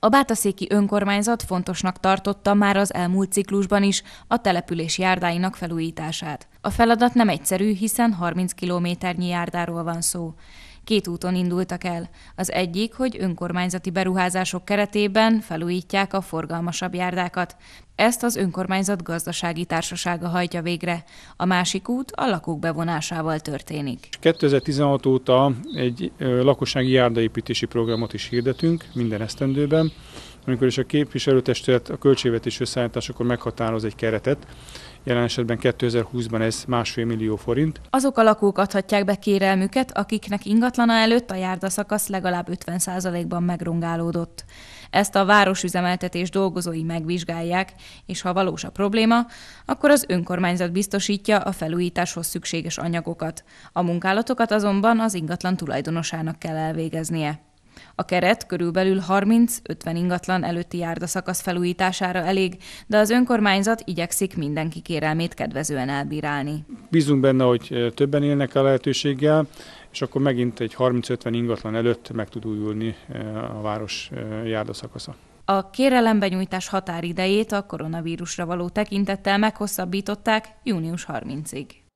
A Bátaszéki önkormányzat fontosnak tartotta már az elmúlt ciklusban is a település járdáinak felújítását. A feladat nem egyszerű, hiszen 30 kilométernyi járdáról van szó. Két úton indultak el. Az egyik, hogy önkormányzati beruházások keretében felújítják a forgalmasabb járdákat. Ezt az önkormányzat gazdasági társasága hajtja végre. A másik út a lakók bevonásával történik. 2016 óta egy lakossági járdaépítési programot is hirdetünk minden esztendőben, amikor is a képviselőtestület a költségvetés összeállításakor meghatároz egy keretet, jelen esetben 2020-ban ez másfél millió forint. Azok a lakók adhatják be kérelmüket, akiknek ingatlana előtt a járdaszakasz legalább 50%-ban megrongálódott. Ezt a városüzemeltetés dolgozói megvizsgálják, és ha valós a probléma, akkor az önkormányzat biztosítja a felújításhoz szükséges anyagokat. A munkálatokat azonban az ingatlan tulajdonosának kell elvégeznie. A keret körülbelül 30-50 ingatlan előtti járdaszakasz felújítására elég, de az önkormányzat igyekszik mindenki kérelmét kedvezően elbírálni. Bízunk benne, hogy többen élnek a lehetőséggel, és akkor megint egy 30-50 ingatlan előtt meg tud újulni a város járdaszakasza. A kérelembenyújtás határidejét a koronavírusra való tekintettel meghosszabbították június 30-ig.